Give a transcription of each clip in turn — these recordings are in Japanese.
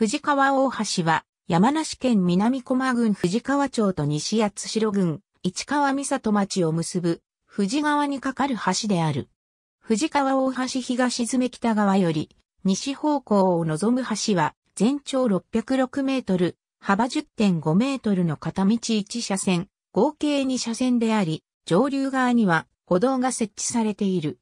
藤川大橋は、山梨県南駒郡藤川町と西八代郡、市川三里町を結ぶ、藤川に架かる橋である。藤川大橋東詰北側より、西方向を望む橋は、全長606メートル、幅10.5メートルの片道1車線、合計2車線であり、上流側には歩道が設置されている。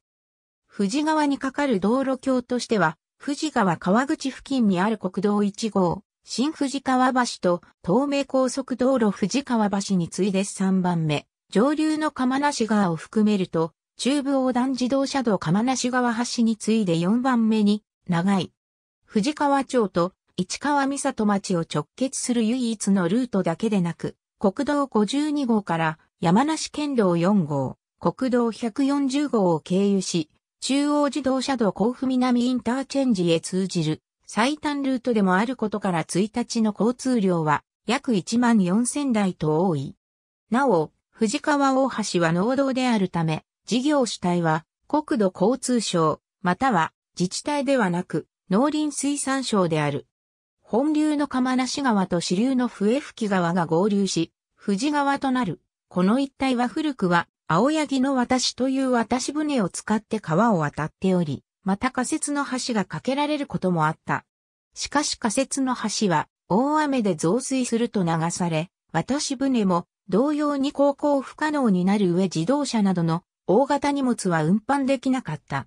藤川に架かる道路橋としては、富士川川口付近にある国道1号、新富士川橋と東名高速道路富士川橋に次いで3番目、上流の釜無川を含めると、中部横断自動車道釜無川橋に次いで4番目に長い。富士川町と市川三里町を直結する唯一のルートだけでなく、国道52号から山梨県道4号、国道140号を経由し、中央自動車道甲府南インターチェンジへ通じる最短ルートでもあることから1日の交通量は約1万4000台と多い。なお、藤川大橋は農道であるため、事業主体は国土交通省、または自治体ではなく農林水産省である。本流の釜梨川と支流の笛吹川が合流し、富士川となる。この一帯は古くは青柳の渡しという渡し船を使って川を渡っており、また仮設の橋が架けられることもあった。しかし仮設の橋は大雨で増水すると流され、渡し船も同様に航行不可能になる上自動車などの大型荷物は運搬できなかった。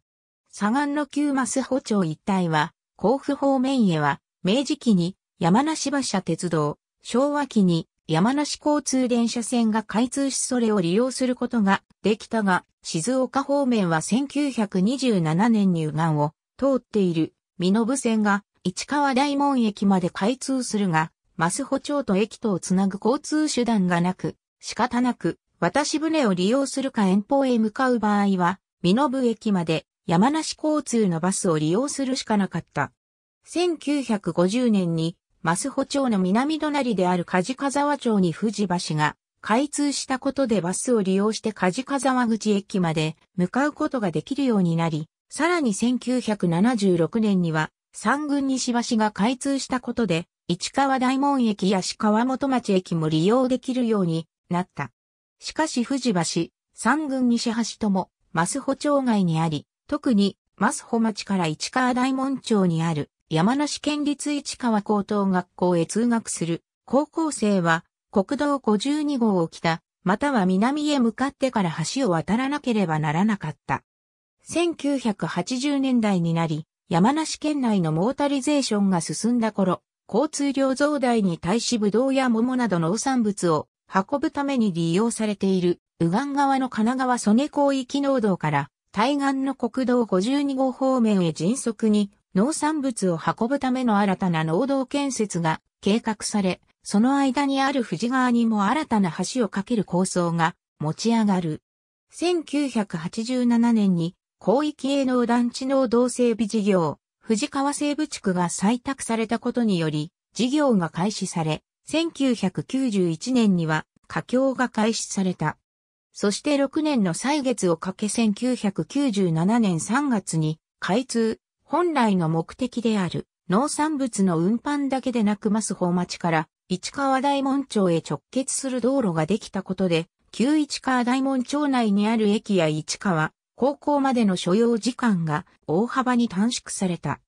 左岸の旧マス歩町一帯は、甲府方面へは、明治期に山梨馬車鉄道、昭和期に山梨交通電車線が開通しそれを利用することができたが、静岡方面は1927年に右岸を通っている身延線が市川大門駅まで開通するが、ス穂町と駅とをつなぐ交通手段がなく、仕方なく渡し船を利用するか遠方へ向かう場合は、身延駅まで山梨交通のバスを利用するしかなかった。1950年に増穂町の南隣である梶川町に藤橋が開通したことでバスを利用して梶川口駅まで向かうことができるようになり、さらに1976年には三軍西橋が開通したことで、市川大門駅や市川本町駅も利用できるようになった。しかし藤橋、三軍西橋とも、マスホ町外にあり、特に、マスホ町から市川大門町にある山梨県立市川高等学校へ通学する高校生は国道52号を北、または南へ向かってから橋を渡らなければならなかった。1980年代になり、山梨県内のモータリゼーションが進んだ頃、交通量増大に対しブドウや桃など農産物を運ぶために利用されている、右岸側の神奈川曽根港域農道から、対岸の国道52号方面へ迅速に農産物を運ぶための新たな農道建設が計画され、その間にある富士川にも新たな橋を架ける構想が持ち上がる。1987年に広域営農団地農道整備事業、富士川西部地区が採択されたことにより、事業が開始され、1991年には架橋が開始された。そして6年の歳月をかけ1997年3月に開通、本来の目的である農産物の運搬だけでなく増方町から市川大門町へ直結する道路ができたことで、旧市川大門町内にある駅や市川、高校までの所要時間が大幅に短縮された。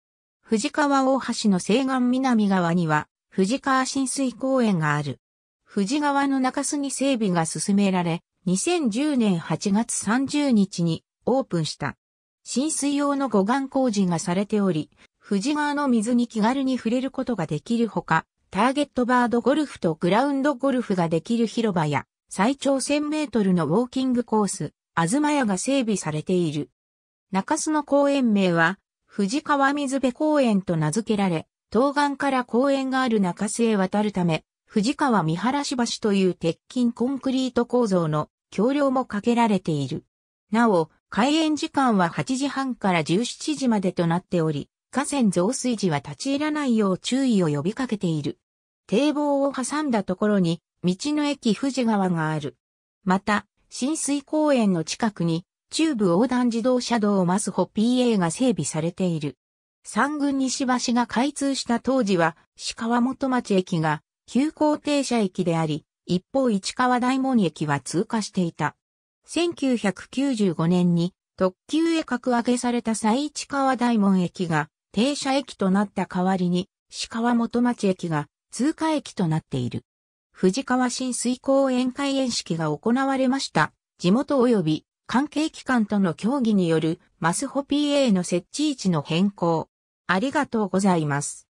藤川大橋の西岸南側には、藤川浸水公園がある。藤川の中洲に整備が進められ、2010年8月30日にオープンした。浸水用の護岸工事がされており、富士川の水に気軽に触れることができるほか、ターゲットバードゴルフとグラウンドゴルフができる広場や、最長1000メートルのウォーキングコース、あずまやが整備されている。中洲の公園名は、富士川水辺公園と名付けられ、東岸から公園がある中洲へ渡るため、富士川見晴橋という鉄筋コンクリート構造の橋梁も架けられている。なお、開園時間は8時半から17時までとなっており、河川増水時は立ち入らないよう注意を呼びかけている。堤防を挟んだところに、道の駅富士川がある。また、浸水公園の近くに、中部横断自動車道マスホ PA が整備されている。三軍西橋が開通した当時は、鹿本町駅が急行停車駅であり、一方市川大門駅は通過していた。1995年に特急へ格上げされた西市川大門駅が停車駅となった代わりに、市川元町駅が通過駅となっている。藤川新水公園開園式が行われました。地元及び関係機関との協議によるマスホ PA の設置位置の変更。ありがとうございます。